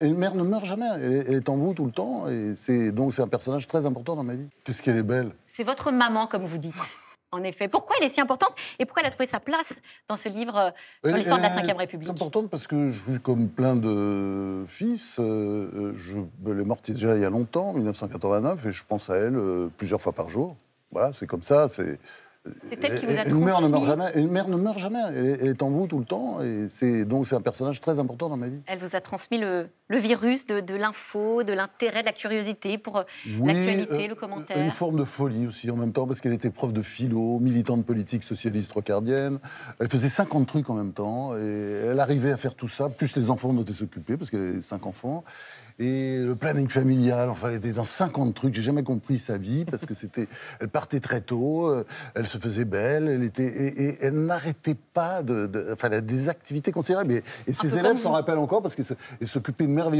Une mère ne meurt jamais. Elle, est en vous tout le temps. Et c'est donc c'est un personnage très important dans ma vie. Qu'est-ce qu'elle est belle. C'est votre maman, comme vous dites. En effet. Pourquoi elle est si importante et pourquoi elle a trouvé sa place dans ce livre euh, sur l'histoire de la Ve République C'est importante parce que, je, comme plein de fils, euh, euh, je, l'ai est morte déjà il y a longtemps, 1989, et je pense à elle plusieurs fois par jour. Voilà, c'est comme ça. C'est c'est elle qui vous a Une mère ne meurt jamais. Une mère ne meurt jamais. Elle, est en vous tout le temps. Et c'est donc c'est un personnage très important dans ma vie. Elle vous a transmis le, virus de, l'info, de l'intérêt, de la curiosité pour euh, l'actualité, euh, le commentaire. Une forme de folie aussi en même temps parce qu'elle était prof de philo, militante politique socialiste rocardienne. Elle faisait 50 trucs en même temps et elle arrivait à faire tout ça. Plus les enfants devaient s'occuper s'occuper parce qu'elle avait 5 enfants et le planning familial. Enfin, elle était dans 50 trucs. J'ai jamais compris sa vie parce que c'était. Elle partait très tôt. Euh, elle se faisait belle, elle était, et, elle n'arrêtait pas de, enfin, des activités considérables. Et, ses élèves s'en rappellent encore parce qu'ils s'occupaient merveilleusement